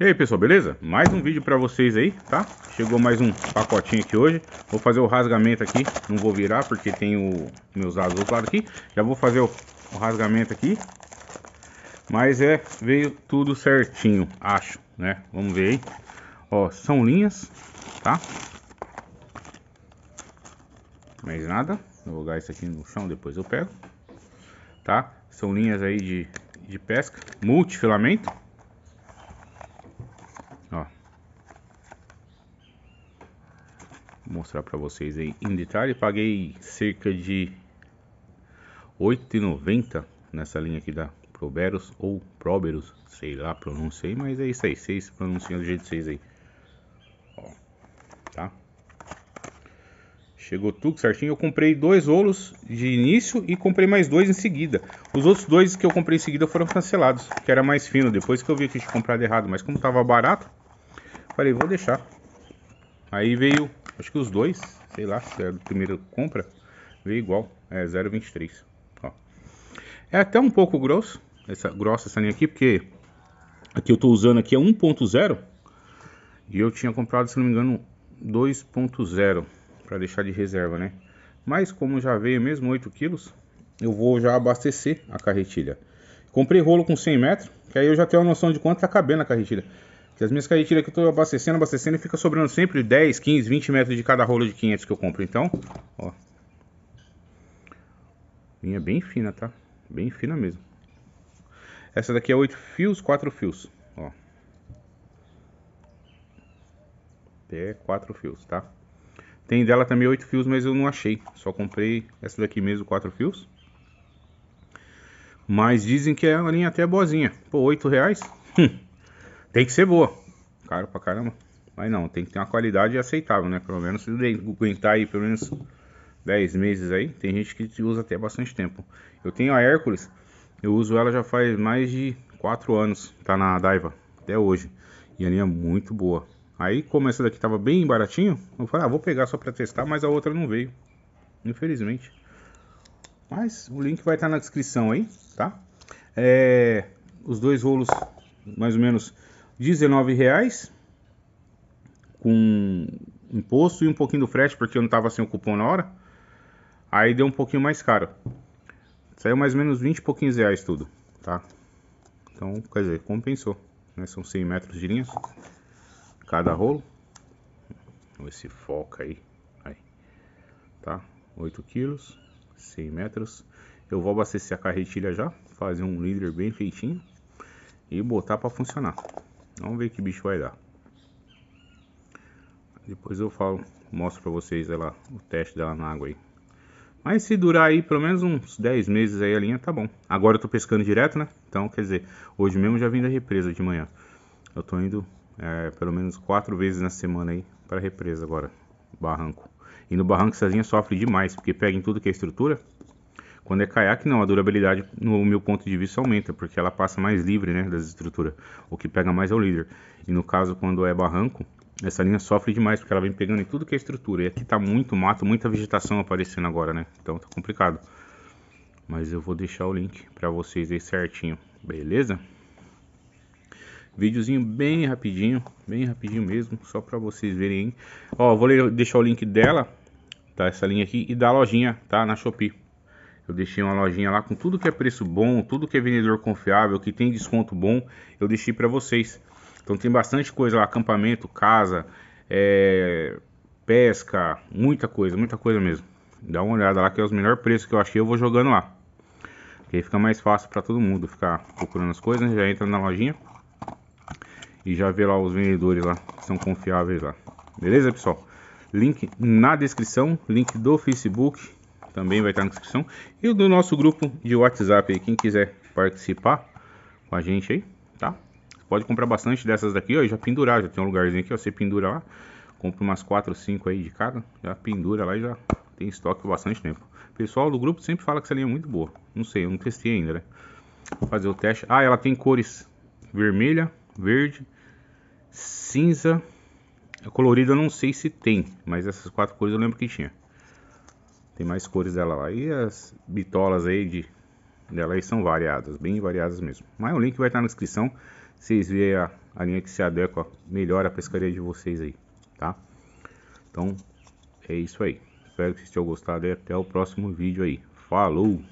E aí pessoal, beleza? Mais um vídeo pra vocês aí, tá? Chegou mais um pacotinho aqui hoje Vou fazer o rasgamento aqui, não vou virar porque tem o meus dados do outro lado aqui Já vou fazer o, o, rasgamento aqui Mas é, veio tudo certinho, acho, né? Vamos ver aí Ó, são linhas, tá? Mais nada, vou jogar isso aqui no chão, depois eu pego Tá? São linhas aí de, de pesca, multifilamento mostrar para vocês aí em detalhe. Paguei cerca de 8,90 nessa linha aqui da Proberos ou Proberos sei lá, pronunciei, mas é isso aí, vocês pronunciam do jeito de vocês aí. Ó, tá? Chegou tudo certinho. Eu comprei dois rolos de início e comprei mais dois em seguida. Os outros dois que eu comprei em seguida foram cancelados, que era mais fino. Depois que eu vi que tinha comprado errado, mas como tava barato, falei, vou deixar. Aí veio Acho que os dois, sei lá, se é a primeiro compra, veio igual, é 0,23. Ó. É até um pouco grosso, essa, grossa essa linha aqui, porque aqui eu estou usando aqui é 1.0 e eu tinha comprado, se não me engano, 2.0 para deixar de reserva, né? Mas como já veio mesmo 8 quilos, eu vou já abastecer a carretilha. Comprei rolo com 100 metros, que aí eu já tenho uma noção de quanto tá cabendo a carretilha. Que as minhas caitilhas que eu tô abastecendo, abastecendo, fica sobrando sempre 10, 15, 20 metros de cada rolo de 500 que eu compro. Então, ó. Linha bem fina, tá? Bem fina mesmo. Essa daqui é 8 fios, 4 fios, ó. Até 4 fios, tá? Tem dela também 8 fios, mas eu não achei. Só comprei essa daqui mesmo, 4 fios. Mas dizem que é uma linha até boazinha. Pô, 8 reais? Hum. Tem que ser boa. Caro pra caramba. Mas não, tem que ter uma qualidade aceitável, né? Pelo menos se aguentar aí pelo menos 10 meses aí. Tem gente que usa até bastante tempo. Eu tenho a Hércules, eu uso ela já faz mais de 4 anos. Tá na Daiva até hoje. E a linha é muito boa. Aí, como essa daqui tava bem baratinho, eu falei, ah, vou pegar só pra testar, mas a outra não veio. Infelizmente. Mas o link vai estar tá na descrição aí, tá? É, os dois rolos, mais ou menos R$19,00 com imposto e um pouquinho do frete, porque eu não estava sem o cupom na hora. Aí deu um pouquinho mais caro. Saiu mais ou menos 20 e pouquinhos reais tudo, tá? Então, quer dizer, compensou. Né? São 100 metros de linha cada rolo. Vamos ver se foca aí. aí. Tá? 8 quilos, 100 metros. Eu vou abastecer a carretilha já, fazer um líder bem feitinho e botar para funcionar. Vamos ver que bicho vai dar. Depois eu falo, mostro pra vocês ela, o teste dela na água aí. Mas se durar aí pelo menos uns 10 meses aí a linha, tá bom. Agora eu tô pescando direto, né? Então, quer dizer, hoje mesmo já vim da represa de manhã. Eu tô indo é, pelo menos 4 vezes na semana aí pra represa agora, barranco. E no barranco essa linha sofre demais, porque pega em tudo que é estrutura quando é caiaque, não, a durabilidade, no meu ponto de vista, aumenta, porque ela passa mais livre né, das estruturas. O que pega mais é o líder. E no caso, quando é barranco, essa linha sofre demais, porque ela vem pegando em tudo que é estrutura. E aqui tá muito mato, muita vegetação aparecendo agora, né? Então tá complicado. Mas eu vou deixar o link para vocês aí certinho, beleza? Vídeozinho bem rapidinho, bem rapidinho mesmo, só para vocês verem. Ó, vou deixar o link dela, tá? Essa linha aqui e da lojinha, tá? Na Shopee. Eu deixei uma lojinha lá com tudo que é preço bom, tudo que é vendedor confiável, que tem desconto bom, eu deixei para vocês. Então tem bastante coisa lá, acampamento, casa, é, pesca, muita coisa, muita coisa mesmo. Dá uma olhada lá que é os melhores preços que eu achei, eu vou jogando lá. Porque aí fica mais fácil para todo mundo ficar procurando as coisas, né? já entra na lojinha e já vê lá os vendedores lá, que são confiáveis lá. Beleza, pessoal? Link na descrição, link do Facebook também vai estar na descrição. E o do nosso grupo de WhatsApp aí, quem quiser participar com a gente aí, tá? Pode comprar bastante dessas daqui, ó, já pendurar, já tem um lugarzinho aqui, ó, você pendura lá. Compra umas 4 ou 5 aí de cada, já pendura lá e já tem estoque bastante tempo. pessoal do grupo sempre fala que essa linha é muito boa. Não sei, eu não testei ainda, né? Vou fazer o teste. Ah, ela tem cores vermelha, verde, cinza. A colorida eu não sei se tem, mas essas quatro cores eu lembro que tinha. Tem mais cores dela lá. E as bitolas aí de, dela aí são variadas, bem variadas mesmo. Mas o link vai estar na descrição. Vocês veem a, a linha que se adequa melhor à pescaria de vocês aí, tá? Então, é isso aí. Espero que vocês tenham gostado e até o próximo vídeo aí. Falou!